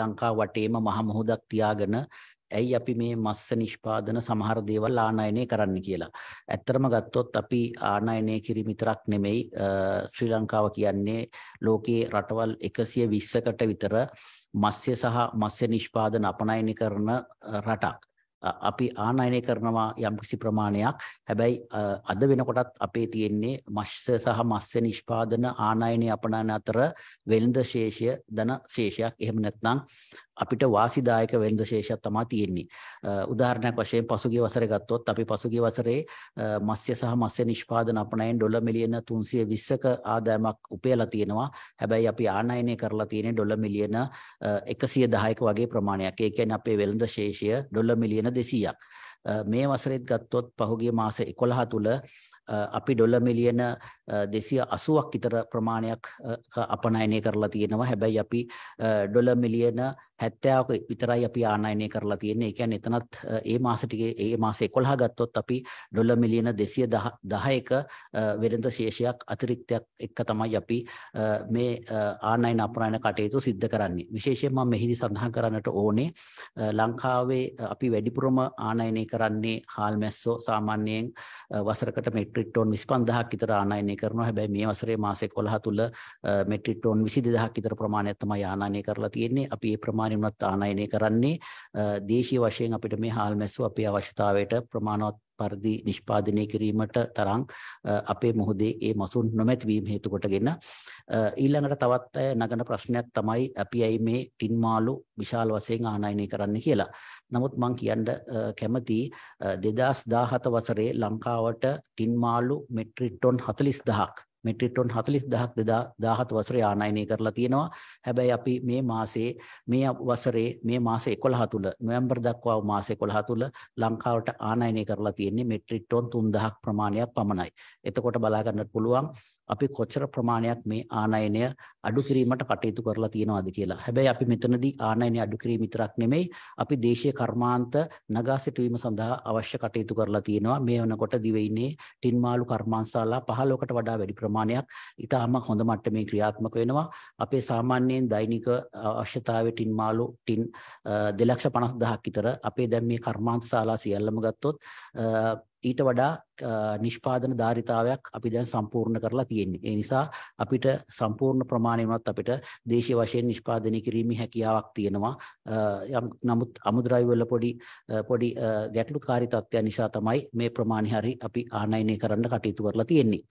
ලංකා වටේම මහ මුහුදක් තියාගෙන ඇයි අපි මේ මස්ස නිෂ්පාදන සමහර දේවල් ආනයනය කරන්න කියලා. ඇත්තරම ගත්තොත් අපි ආනයනය කිරි විතරක් නෙමෙයි ශ්‍රී ලංකාව කියන්නේ ලෝකයේ රටවල් එකසිය විස්සකට විතර මස්්‍ය සහ මස්්‍ය නිෂ්පාදන අපනයන කරන රටක්. අපි ආනයනය කරනවා යම්කිසි ප්‍රමාණයක් හැබැයි අද වෙනකොටත් අපේ තියෙන්නේ මස්ස සහ මස්ය නිෂ්පාදන ආනයනය අපනයන අතර වෙළඳ ශේෂය ධන ශේෂයක් එහෙම නැත්නම් අපිට වාසිදායක වෙළඳ ශේෂයක් තමයි තියෙන්නේ. උදාහරණයක් වශයෙන් පසුගිය වසරේ ගත්තොත් අපි පසුගිය වසරේ මත්ස්‍ය සහ මත්ස්‍ය නිෂ්පාදන අපනයන් ඩොලර් මිලියන 320ක ආදායමක් උපයලා තියෙනවා. හැබැයි අපි ආනයනය කරලා තියෙන්නේ ඩොලර් මිලියන 110ක වගේ ප්‍රමාණයක්. ඒ කියන්නේ අපේ වෙළඳ ශේෂය ඩොලර් මිලියන 200ක්. මේ වසරෙත් ගත්තොත් පහුගිය මාස 11 තුල අපි ඩොල මිලියන දෙසිය අසුවක් ඉතර ප්‍රමාණයක් අපනයනය කරලා තියෙනවා හැබැයි අපි ඩොල මිලියන හැත්තාවක විතරයි අපි ආනයනය කරලා තියෙන්නේ ඒ කියන්නේ එතනත් ඒ මාස ටිකේ ඒ මාස 11 ගත්තොත් අපි ඩොලර් මිලියන 210ක වෙළඳ ශේෂයක් අතිරික්තයක් එක්ක තමයි අපි මේ ආනයන අපනයන කටයුතු සිද්ධ කරන්නේ විශේෂයෙන් මම මෙහිදී සඳහන් කරන්නට ඕනේ ලංකාවේ අපි වැඩිපුරම ආනයනය කරන්නේ හාල් මැස්සෝ සාමාන්‍යයෙන් වසරකට මේ මෙට්‍රික් ටොන් 25000ක් විතර ආනයනය කරනවා. හැබැයි මේ වසරේ මාස 11 තුල මෙට්‍රික් ටොන් 22000ක් විතර ප්‍රමාණයක් තමයි ආනයනය කරලා තියෙන්නේ. අපි ඒ ප්‍රමාණය උනත් ආනයනය කරන්නේ දේශීය වශයෙන් අපිට මේ හාල් මැස්සෝ අපේ අවශ්‍යතාවයට ප්‍රමාණවත් පරිදි නිෂ්පාදනය කිරීමට තරම් අපේ මුහුදේ ඒ මසුන් නොමැතිවීම හේතු කොටගෙන ඊළඟට තවත් නගන ප්‍රශ්නයක් තමයි අපි ඇයි මේ ටින් මාළු විශාල වශයෙන් ආනයනය කරන්න කියලා. නමුත් මං කියන්න කැමති 2017 වසරේ ලංකාවට ටින් මාළු මෙට්‍රික් ටොන් 40000ක් මෙට්‍රික් ටොන් 40000ක් 2017 වසරේ ආනයනය කරලා තියෙනවා. හැබැයි අපි මේ මාසේ මේ වසරේ මේ මාස 11 තුල නොවැම්බර් දක්වා මාස 11 තුල ලංකාවට ආනයනය කරලා තියෙන්නේ මෙට්‍රික් ටොන් 3000ක් ප්‍රමාණයක් පමණයි. එතකොට බලා ගන්නත් පුළුවන් අපි කොච්චර ප්‍රමාණයක් මේ ආනයනය අඩු කිරීමට කටයුතු කරලා තියෙනවද කියලා. හැබැයි අපි මෙතනදී ආනයනය අඩු කිරීම විතරක් නෙමෙයි අපි දේශීය කර්මාන්ත නගා සිටුවීම සඳහා අවශ්‍ය කටයුතු කරලා තියෙනවා. මේ වෙනකොට දිවයිනේ ටින් මාළු කර්මාන්තශාලා 15කට වඩා වැඩි ප්‍රමාණයක් ඉතාම හොඳ මට්ටමේ ක්‍රියාත්මක වෙනවා. අපේ සාමාන්‍යයෙන් දෛනික අවශ්‍යතාවයේ ටින් මාළු ටින් 250000ක් විතර අපේ දැන් මේ කර්මාන්තශාලා සියල්ලම ගත්තොත් ඊට වඩා නිෂ්පාදන ධාරිතාවයක් අපි දැන් සම්පූර්ණ කරලා තියෙන්නේ. ඒ නිසා අපිට සම්පූර්ණ ප්‍රමාණය වුණත් අපිට දේශීය වශයෙන් නිෂ්පාදනය කිරීමේ හැකියාවක් තියෙනවා. නමුත් අමුද්‍රව්‍ය වල පොඩි පොඩි ගැටලුකාරී තත්ත්වයන් නිසා තමයි මේ ප්‍රමාණය හරි අපි ආනයනය කරන්න කටයුතු කරලා තියෙන්නේ.